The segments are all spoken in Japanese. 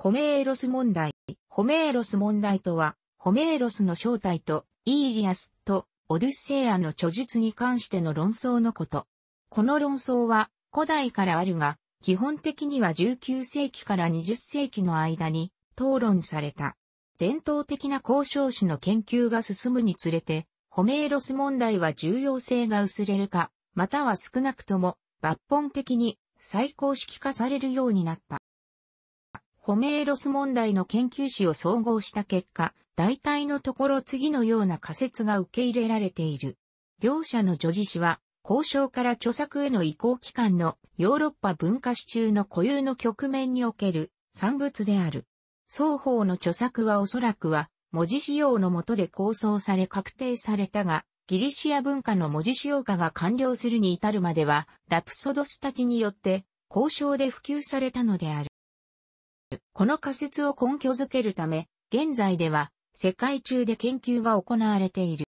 ホメーロス問題。ホメーロス問題とは、ホメーロスの正体と、イーリアスと、オデュッセイアの著述に関しての論争のこと。この論争は、古代からあるが、基本的には19世紀から20世紀の間に、討論された。伝統的な交渉史の研究が進むにつれて、ホメーロス問題は重要性が薄れるか、または少なくとも抜本的に最高式化されるようになった。ホメーロス問題の研究史を総合した結果、大体のところ次のような仮説が受け入れられている。両者の女児史は、交渉から著作への移行期間のヨーロッパ文化史中の固有の局面における産物である。双方の著作はおそらくは文字使用のもとで構想され確定されたが、ギリシア文化の文字使用化が完了するに至るまでは、ラプソドスたちによって交渉で普及されたのである。この仮説を根拠づけるため、現在では世界中で研究が行われている。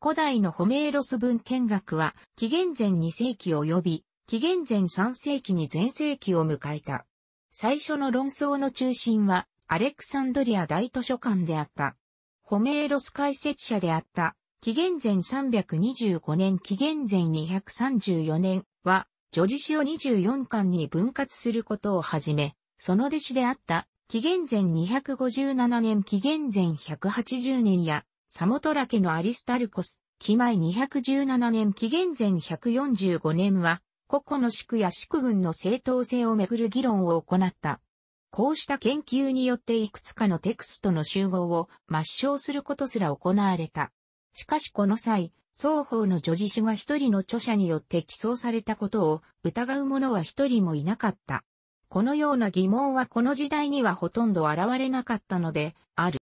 古代のホメーロス文献学は紀元前2世紀及び紀元前3世紀に全世紀を迎えた。最初の論争の中心はアレクサンドリア大図書館であった。ホメーロス解説者であった紀元前325年紀元前234年はジョジシオ24巻に分割することをはじめ、その弟子であった、紀元前257年紀元前180年や、サモトラ家のアリスタルコス、紀前217年紀元前145年は、個々の宿や宿群の正当性をめぐる議論を行った。こうした研究によっていくつかのテクストの集合を抹消することすら行われた。しかしこの際、双方の女児子が一人の著者によって起草されたことを疑う者は一人もいなかった。このような疑問はこの時代にはほとんど現れなかったので、ある。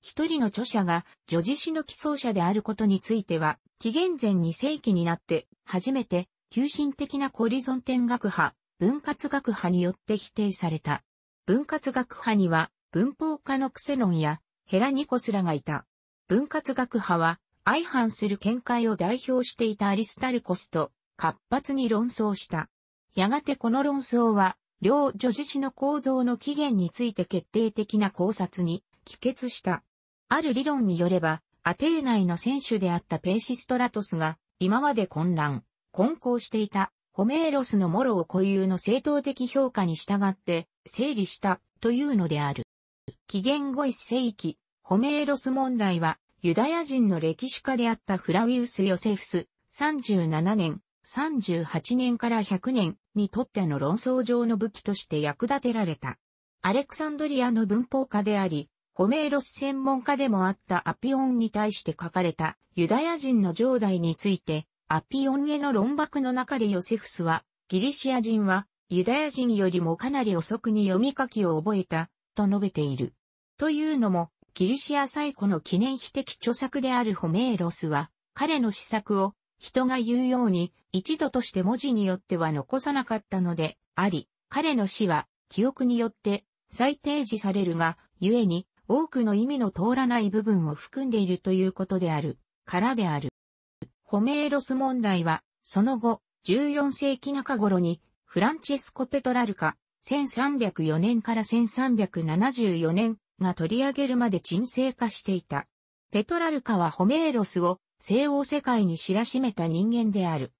一人の著者が女児史の起草者であることについては、紀元前2世紀になって初めて、急進的なコリゾン天学派、分割学派によって否定された。分割学派には文法家のクセノンやヘラニコスらがいた。分割学派は相反する見解を代表していたアリスタルコスと活発に論争した。やがてこの論争は両女子詩の構造の起源について決定的な考察に帰結した。ある理論によれば、アテー内の選手であったペーシストラトスが、今まで混乱、混交していた、ホメーロスのモロを固有の正当的評価に従って、整理した、というのである。紀元後一世紀、ホメーロス問題は、ユダヤ人の歴史家であったフラウィウス・ヨセフス、37年、38年から100年にとっての論争上の武器として役立てられた。アレクサンドリアの文法家であり、ホメーロス専門家でもあったアピオンに対して書かれたユダヤ人の上代について、アピオンへの論爆の中でヨセフスは、ギリシア人はユダヤ人よりもかなり遅くに読み書きを覚えた、と述べている。というのも、ギリシア最古の記念碑的著作であるホメーロスは、彼の施策を人が言うように、一度として文字によっては残さなかったので、あり、彼の死は、記憶によって、再提示されるが、故に、多くの意味の通らない部分を含んでいるということである、からである。ホメーロス問題は、その後、14世紀中頃に、フランチェスコ・ペトラルカ、1304年から1374年が取り上げるまで沈静化していた。ペトラルカはホメーロスを西欧世界に知らしめた人間である。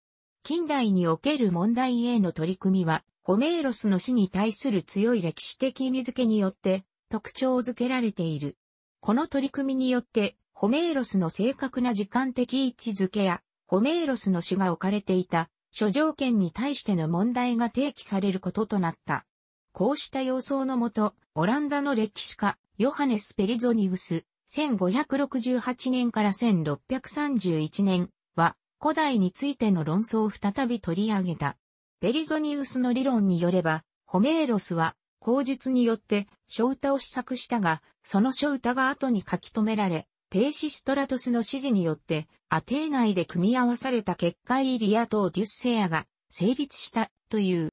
近代における問題への取り組みは、ホメーロスの死に対する強い歴史的意味づけによって特徴づけられている。この取り組みによって、ホメーロスの正確な時間的位置づけや、ホメーロスの死が置かれていた諸条件に対しての問題が提起されることとなった。こうした様相のもと、オランダの歴史家、ヨハネス・ペリゾニウス、1568年から1631年は古代についての論争を再び取り上げた。ベリゾニウスの理論によれば、ホメーロスは口述によって小歌を試作したが、その小歌が後に書き留められ、ペーシストラトスの指示によって、アテー内で組み合わされた結界イリアとデュッセアが成立したという。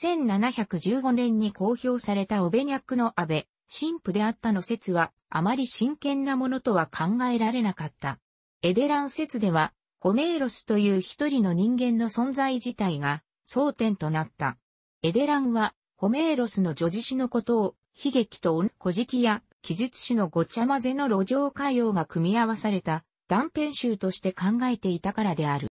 1715年に公表されたオベニャックの安倍、神父であったの説はあまり真剣なものとは考えられなかった。エデラン説では、ホメーロスという一人の人間の存在自体が争点となった。エデランは、ホメーロスの叙事詩のことを、悲劇と古事記や記述詩のごちゃ混ぜの路上歌謡が組み合わされた断片集として考えていたからである。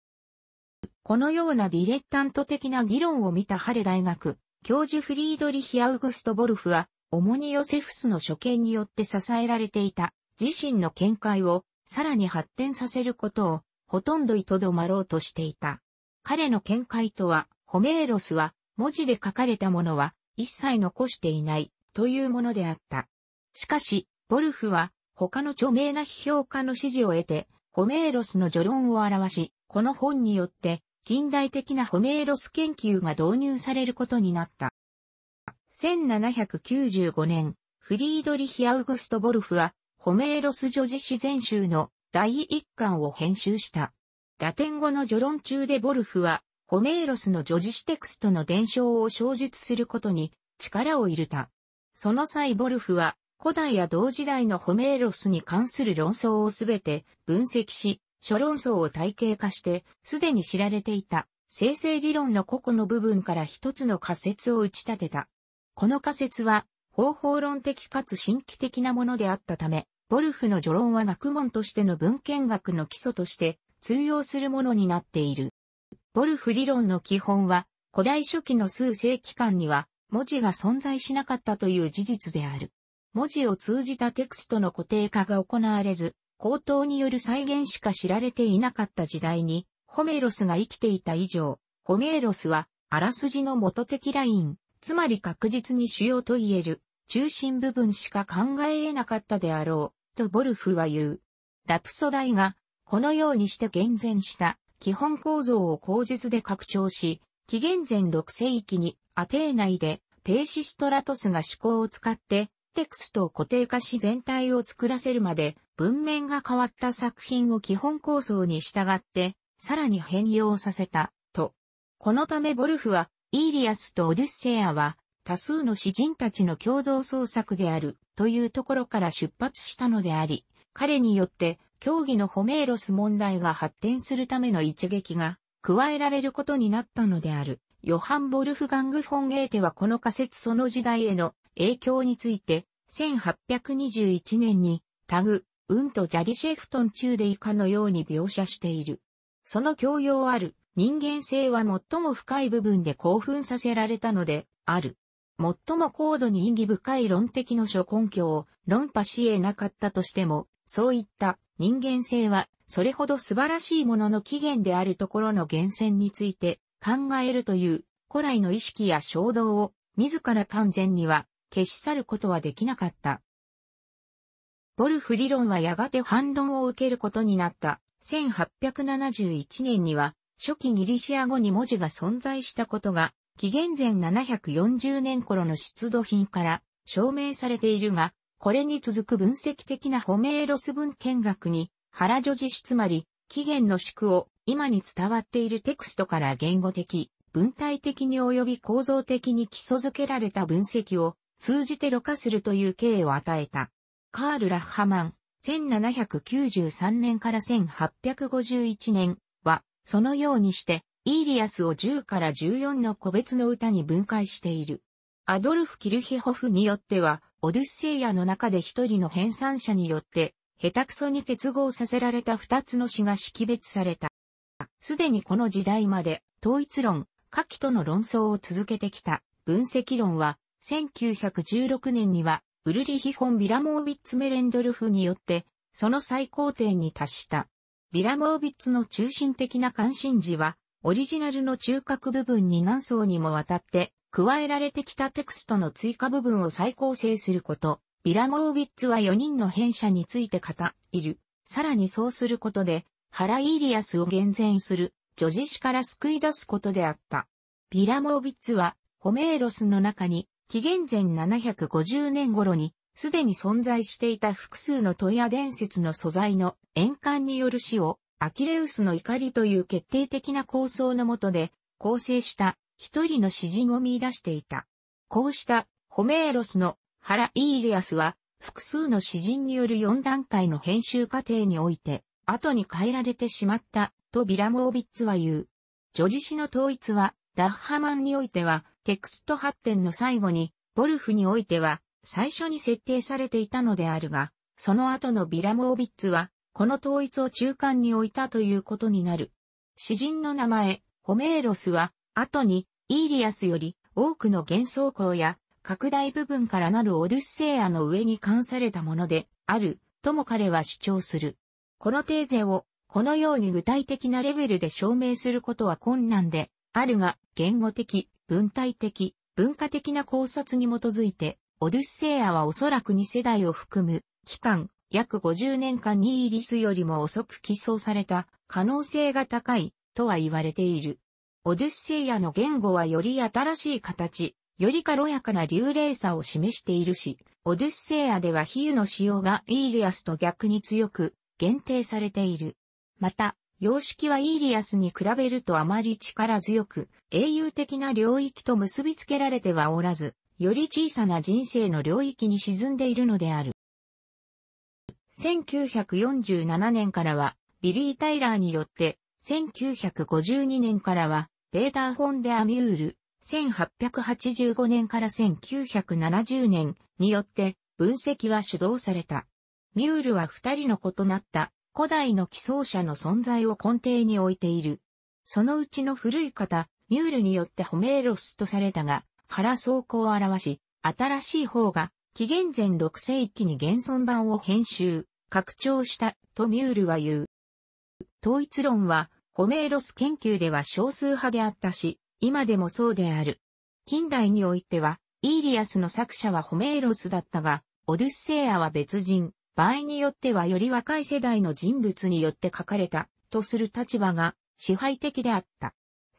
このようなディレッタント的な議論を見たハレ大学、教授フリードリヒ・アウグスト・ボルフは、主にヨセフスの所見によって支えられていた自身の見解をさらに発展させることをほとんどいとどまろうとしていた。彼の見解とは、ホメーロスは文字で書かれたものは一切残していないというものであった。しかし、ボルフは他の著名な批評家の支持を得て、ホメーロスの序論を表し、この本によって近代的なホメーロス研究が導入されることになった。1795年、フリードリヒ・アウグスト・ボルフは、ホメーロス女子史全集の第一巻を編集した。ラテン語の序論中でボルフは、ホメーロスの女子史テクストの伝承を小述することに力を入れた。その際ボルフは、古代や同時代のホメーロスに関する論争をすべて分析し、諸論争を体系化して、すでに知られていた、生成理論の個々の部分から一つの仮説を打ち立てた。この仮説は、方法論的かつ新規的なものであったため、ボルフの序論は学問としての文献学の基礎として通用するものになっている。ボルフ理論の基本は、古代初期の数世紀間には文字が存在しなかったという事実である。文字を通じたテクストの固定化が行われず、口頭による再現しか知られていなかった時代に、ホメロスが生きていた以上、ホメロスは、あらすじの元的ライン、つまり確実に主要と言える、中心部分しか考え得なかったであろう、とボルフは言う。ラプソダイが、このようにして厳然した基本構造を口実で拡張し、紀元前6世紀にアテー内でペーシストラトスが思考を使ってテクストを固定化し全体を作らせるまで文面が変わった作品を基本構想に従ってさらに変容させたと。このためボルフはイーリアスとオデュッセアは多数の詩人たちの共同創作であるというところから出発したのであり、彼によって競技のホメーロス問題が発展するための一撃が加えられることになったのである。ヨハン・ボルフガング・フォン・ゲーテはこの仮説その時代への影響について、1821年にタグ、ウンとジャリシェフトン中で以下のように描写している。その教養ある人間性は最も深い部分で興奮させられたので、ある。最も高度に意義深い論的の諸根拠を論破し得なかったとしても、そういった人間性はそれほど素晴らしいものの起源であるところの源泉について考えるという古来の意識や衝動を自ら完全には消し去ることはできなかった。ボルフ理論はやがて反論を受けることになった。1871年には初期ギリシア語に文字が存在したことが、紀元前740年頃の出土品から証明されているが、これに続く分析的なホメーロス文献学に、原女子つまり、起源の宿を今に伝わっているテクストから言語的、文体的に及び構造的に基礎づけられた分析を通じて露化するという経緯を与えた。カール・ラッハマン、1793年から1851年、そのようにして、イーリアスを10から14の個別の歌に分解している。アドルフ・キルヒホフによっては、オデュッセイヤの中で一人の編纂者によって、下手くそに結合させられた二つの詩が識別された。すでにこの時代まで、統一論、下記との論争を続けてきた分析論は、1916年には、ウルリヒホン・ビラモービッツ・メレンドルフによって、その最高点に達した。ビラモービッツの中心的な関心事は、オリジナルの中核部分に何層にもわたって加えられてきたテクストの追加部分を再構成すること。ビラモービッツは4人の編者について語いる。さらにそうすることで、ハライーリアスを厳選する、女子史から救い出すことであった。ビラモービッツは、ホメーロスの中に、紀元前750年頃に、すでに存在していた複数の問屋伝説の素材の円環による死を、アキレウスの怒りという決定的な構想のもとで、構成した一人の詩人を見出していた。こうしたホメーロスのハラ・イーリアスは、複数の詩人による4段階の編集過程において、後に変えられてしまった、とビラモービッツは言う。女児詩の統一は、ラッハマンにおいては、テクスト発展の最後に、ボルフにおいては、最初に設定されていたのであるが、その後のビラモービッツは、この統一を中間に置いたということになる。詩人の名前、ホメーロスは、後に、イーリアスより多くの幻想項や拡大部分からなるオデュッセイアの上に関されたものであるとも彼は主張する。このテーゼをこのように具体的なレベルで証明することは困難であるが言語的、文体的、文化的な考察に基づいてオデュッセイアはおそらく2世代を含む、期間、約50年間にイリスよりも遅く寄贈された可能性が高いとは言われている。オデュッセイアの言語はより新しい形、より軽やかな流麗さを示しているし、オデュッセイアでは比喩の使用がイーリアスと逆に強く限定されている。また、様式はイーリアスに比べるとあまり力強く、英雄的な領域と結びつけられてはおらず、より小さな人生の領域に沈んでいるのである。1947年からは、ビリー・タイラーによって、1952年からは、ベーター・フォン・デ・アミュール、1885年から1970年によって分析は主導された。ミュールは二人の異なった古代の寄草者の存在を根底に置いている。そのうちの古い方、ミュールによってホメーロスとされたが、から走行を表し、新しい方が、紀元前6世紀に現存版を編集、拡張した、とミュールは言う。統一論は、ホメーロス研究では少数派であったし、今でもそうである。近代においては、イーリアスの作者はホメーロスだったが、オデュッセイアは別人、場合によってはより若い世代の人物によって書かれた、とする立場が支配的であった。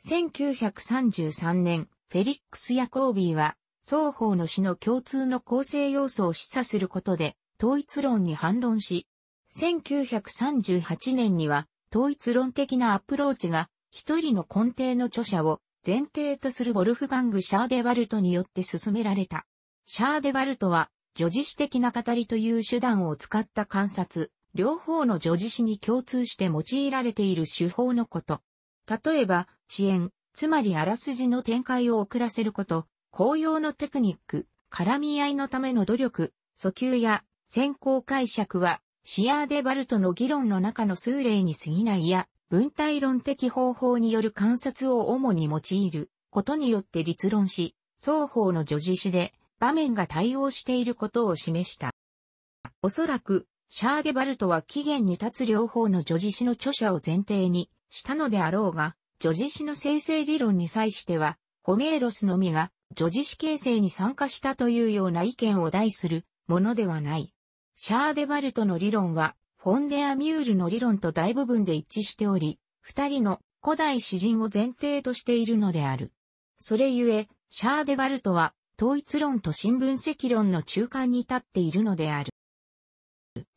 1933年、フェリックス・ヤコービーは、双方の詩の共通の構成要素を示唆することで、統一論に反論し、1938年には、統一論的なアプローチが、一人の根底の著者を前提とするボルフガング・シャーデワルトによって進められた。シャーデワルトは、女子詩的な語りという手段を使った観察、両方の女子詩に共通して用いられている手法のこと。例えば、遅延、つまりあらすじの展開を遅らせること、紅葉のテクニック、絡み合いのための努力、訴求や先行解釈は、シアーデバルトの議論の中の数例に過ぎないや、文体論的方法による観察を主に用いることによって立論し、双方の叙事詩で場面が対応していることを示した。おそらく、シャーデバルトは起源に立つ両方の叙事詩の著者を前提にしたのであろうが、女児史の生成理論に際しては、ホメーロスのみが女児史形成に参加したというような意見を題するものではない。シャーデバルトの理論は、フォンデアミュールの理論と大部分で一致しており、二人の古代詩人を前提としているのである。それゆえ、シャーデバルトは、統一論と新聞積論の中間に立っているのである。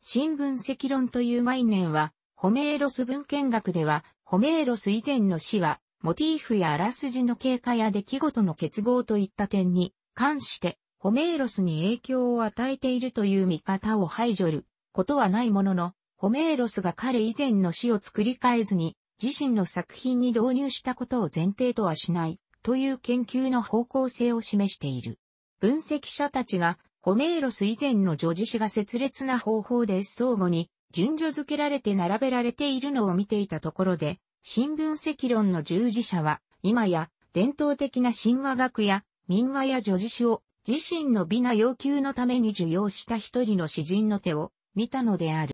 新聞積論という概念は、ホメーロス文献学では、ホメーロス以前の詩は、モチーフやあらすじの経過や出来事の結合といった点に関して、ホメーロスに影響を与えているという見方を排除ることはないものの、ホメーロスが彼以前の詩を作り変えずに、自身の作品に導入したことを前提とはしない、という研究の方向性を示している。分析者たちが、ホメーロス以前の女子詩が切烈な方法で相互に順序付けられて並べられているのを見ていたところで、新聞赤論の従事者は、今や伝統的な神話学や民話や叙事詩を自身の美な要求のために受容した一人の詩人の手を見たのである。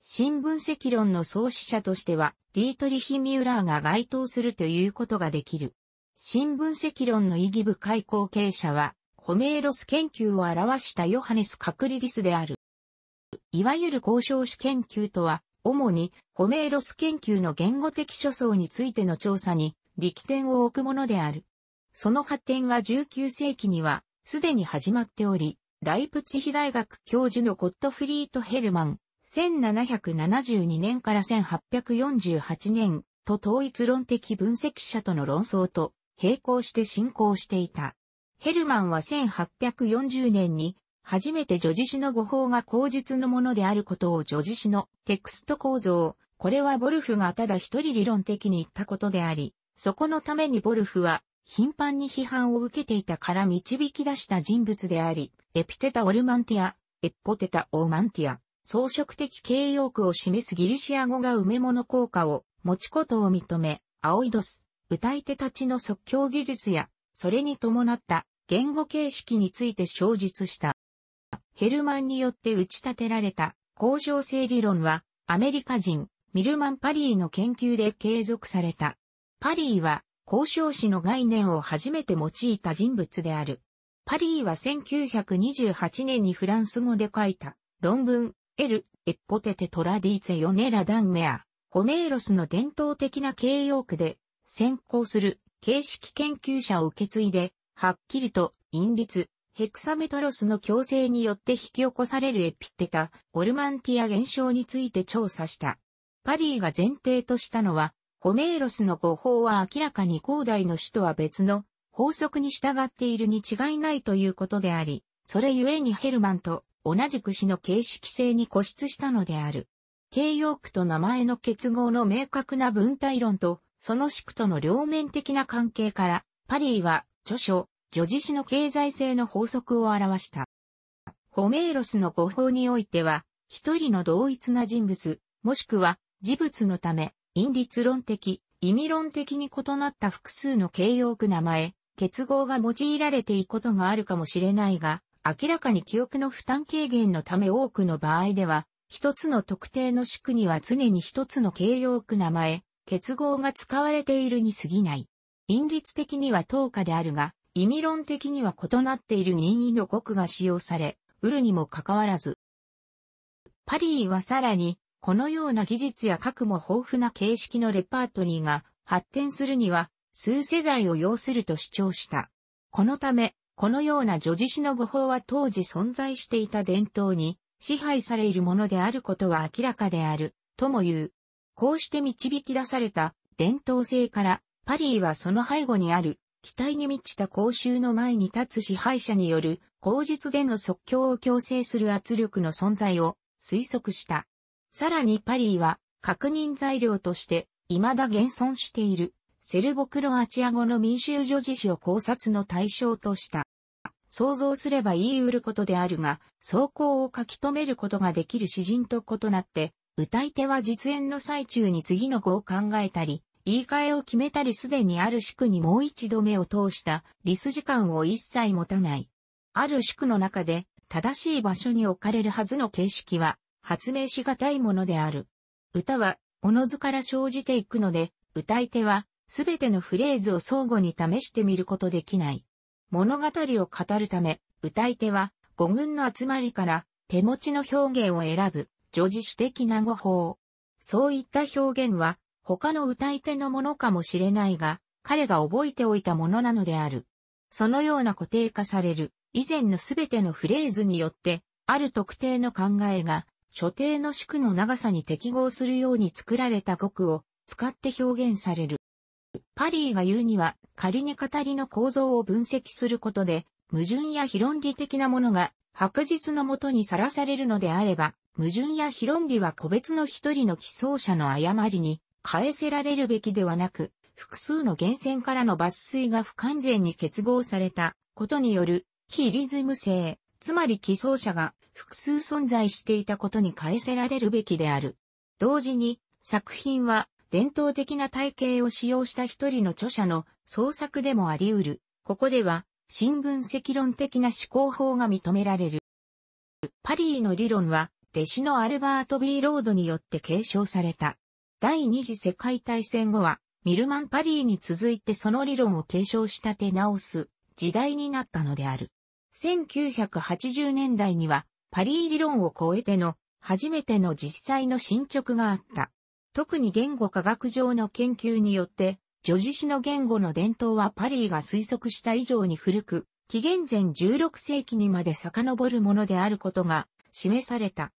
新聞赤論の創始者としては、ディートリヒ・ミューラーが該当するということができる。新聞赤論の意義深い後継者は、ホメーロス研究を表したヨハネス・カクリリスである。いわゆる交渉史研究とは、主にホメーロス研究の言語的諸相についての調査に力点を置くものである。その発展は19世紀にはすでに始まっており、ライプツヒ大学教授のコットフリート・ヘルマン、1772年から1848年と統一論的分析者との論争と並行して進行していた。ヘルマンは1840年に初めて女児詩の語法が口述のものであることを女児詩のテクスト構造、これはボルフがただ一人理論的に言ったことであり、そこのためにボルフは頻繁に批判を受けていたから導き出した人物であり、エピテタ・オルマンティア、エッポテタ・オーマンティア、装飾的形容句を示すギリシア語が埋め物効果を持ちことを認め、アオイドス、歌い手たちの即興技術や、それに伴った言語形式について小述した。ヘルマンによって打ち立てられた工場性理論は、アメリカ人、ミルマン・パリーの研究で継続された。パリーは、交渉史の概念を初めて用いた人物である。パリーは1928年にフランス語で書いた論文、エル・エッポテテ・トラディーツェ・ヨネラ・ダンメア、ホメーロスの伝統的な形容句で、先行する形式研究者を受け継いで、はっきりと、隠立、ヘクサメトロスの強制によって引き起こされるエピテタ、オルマンティア現象について調査した。パリーが前提としたのは、ホメーロスの誤報は明らかに広大の死とは別の法則に従っているに違いないということであり、それゆえにヘルマンと同じく死の形式性に固執したのである。形容句と名前の結合の明確な文体論と、その宿との両面的な関係から、パリーは著書、叙事詩の経済性の法則を表した。ホメーロスの語法においては、一人の同一な人物、もしくは、事物のため、因律論的、意味論的に異なった複数の形容句名前、結合が用いられていくことがあるかもしれないが、明らかに記憶の負担軽減のため多くの場合では、一つの特定の式には常に一つの形容句名前、結合が使われているに過ぎない。因律的には等価であるが、意味論的には異なっている任意の語句が使用され、ウルにもかかわらず。パリーはさらに、このような技術や核も豊富な形式のレパートリーが発展するには数世代を要すると主張した。このため、このような女子詩の語法は当時存在していた伝統に支配されるものであることは明らかである、とも言う。こうして導き出された伝統性から、パリーはその背後にある期待に満ちた公衆の前に立つ支配者による口述での即興を強制する圧力の存在を推測した。さらにパリーは確認材料として未だ現存しているセルボクロアチア語の民衆女児史を考察の対象とした。想像すれば言い得ることであるが、走行を書き留めることができる詩人と異なって、歌い手は実演の最中に次の語を考えたり、言い換えを決めたりすでにある宿にもう一度目を通したリス時間を一切持たない。ある宿の中で正しい場所に置かれるはずの形式は発明しがたいものである。歌はおのずから生じていくので、歌い手はすべてのフレーズを相互に試してみることできない。物語を語るため、歌い手は五群の集まりから手持ちの表現を選ぶ、女子主的な語法。そういった表現は他の歌い手のものかもしれないが、彼が覚えておいたものなのである。そのような固定化される、以前のすべてのフレーズによって、ある特定の考えが、所定の宿の長さに適合するように作られた語句を使って表現される。パリーが言うには、仮に語りの構造を分析することで、矛盾や非論理的なものが白日のもとにさらされるのであれば、矛盾や非論理は個別の一人の寄奏者の誤りに返せられるべきではなく、複数の源泉からの抜粋が不完全に結合されたことによる、非リズム性、つまり寄送者が複数存在していたことに返せられるべきである。同時に、作品は伝統的な体系を使用した一人の著者の創作でもあり得る。ここでは、新聞積論的な思考法が認められる。パリーの理論は、弟子のアルバート・ビー・ロードによって継承された。第二次世界大戦後は、ミルマン・パリーに続いてその理論を継承したて直す時代になったのである。1980年代には、パリー理論を超えての初めての実際の進捗があった。特に言語科学上の研究によって、叙事詩の言語の伝統はパリーが推測した以上に古く、紀元前16世紀にまで遡るものであることが示された。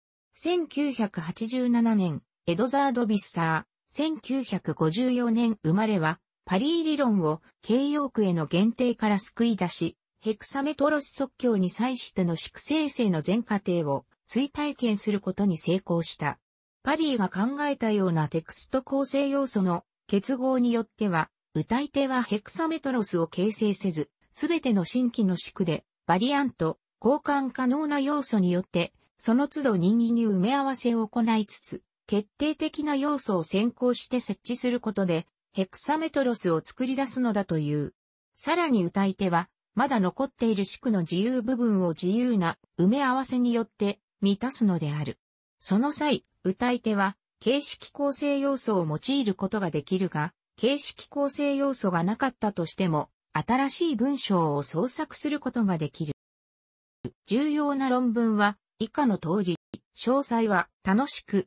1987年、エドザード・ビッサー、1954年生まれは、パリー理論を形容区への限定から救い出し、ヘクサメトロス即興に際しての粛清性の全過程を追体験することに成功した。パリーが考えたようなテクスト構成要素の結合によっては、歌い手はヘクサメトロスを形成せず、すべての新規の式で、バリアント、交換可能な要素によって、その都度任意に埋め合わせを行いつつ、決定的な要素を先行して設置することで、ヘクサメトロスを作り出すのだという。さらに歌い手は、まだ残っている四句の自由部分を自由な埋め合わせによって満たすのである。その際、歌い手は形式構成要素を用いることができるが、形式構成要素がなかったとしても、新しい文章を創作することができる。重要な論文は以下の通り、詳細は楽しく